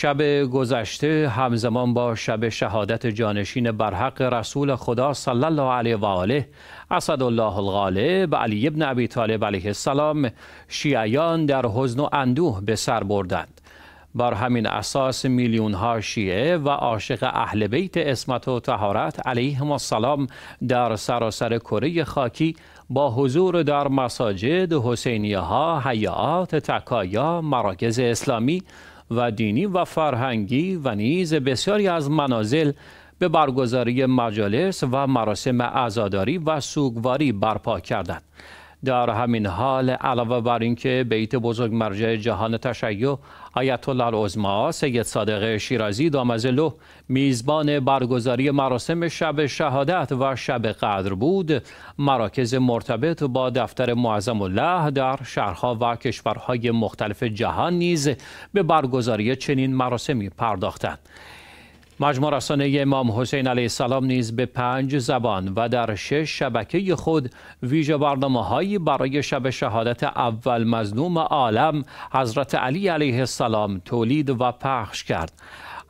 شب گذشته همزمان با شب شهادت جانشین برحق رسول خدا صلی الله علیه و آله الله الغالب علی ابن ابی طالب علیه السلام شیعیان در حزن و اندوه به سر بردند بر همین اساس میلیون ها شیعه و عاشق اهل بیت اسمت و تهارت علیهم السلام در سراسر کره خاکی با حضور در مساجد حسینیه ها، حیات، تکایا، مراکز اسلامی و دینی و فرهنگی و نیز بسیاری از منازل به برگزاری مجالس و مراسم عزاداری و سوگواری برپا کردند در همین حال علاوه بر اینکه بیت بزرگ مرجع جهان تشیع آیت الله سید صادق شیرازی دامزلو میزبان برگزاری مراسم شب شهادت و شب قدر بود مراکز مرتبط با دفتر معظم الله در شهرها و کشورهای مختلف جهان نیز به برگزاری چنین مراسمی پرداختند مجموع رسانه امام حسین علیه السلام نیز به پنج زبان و در شش شبکه خود ویژه برنامه هایی برای شب شهادت اول مظلوم عالم حضرت علی علیه السلام تولید و پخش کرد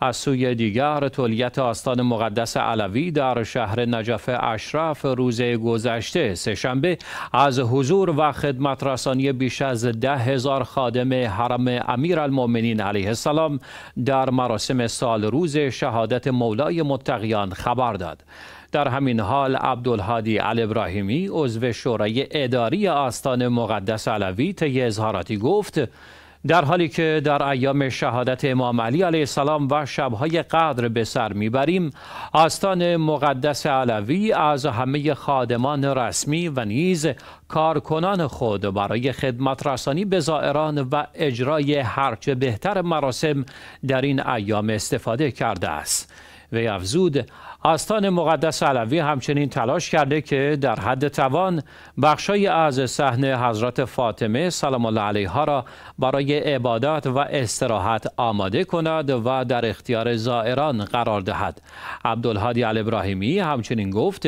از سوی دیگر تولیت آستان مقدس علوی در شهر نجف اشرف روز گذشته سهشنبه از حضور و خدمت رسانی بیش از ده هزار خادم حرم امیرالمؤمنین علیه السلام در مراسم سال روز شهادت مولای متقیان خبر داد. در همین حال عبدالهادی الابراهیمی عضو شورای اداری آستان مقدس علوی طی اظهاراتی گفت در حالی که در ایام شهادت امام علی علیه السلام و شبهای قدر به سر میبریم آستان مقدس علوی از همه خادمان رسمی و نیز کارکنان خود برای خدمت رسانی به زائران و اجرای هرچه بهتر مراسم در این ایام استفاده کرده است وی افزود آستان مقدس علوی همچنین تلاش کرده که در حد توان بخشای از سحن حضرت فاطمه سلام الله علیها را برای عبادات و استراحت آماده کند و در اختیار زائران قرار دهد عبدالهادی الابراهیمی همچنین گفت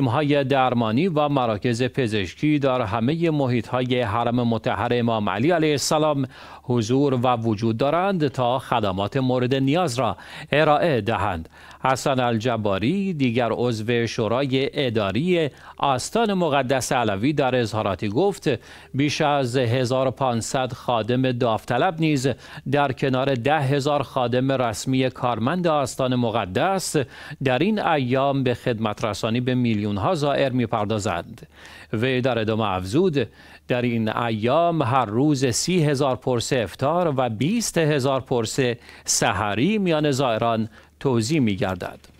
های درمانی و مراکز پزشکی در همه های حرم متحر امام علی علیه السلام حضور و وجود دارند تا خدمات مورد نیاز را ارائه دهند. حسن الجباری دیگر عضو شورای اداری آستان مقدس علوی در اظهاراتی گفت بیش از 1500 خادم داوطلب نیز در کنار 10000 خادم رسمی کارمند آستان مقدس در این ایام به خدمت رسانی به میلیون میلیون ها زائر میپردازند و در ادامه افزود در این ایام هر روز سی هزار پرسه افتار و بیست هزار پرسه سحری میان زائران توضیح می گردد.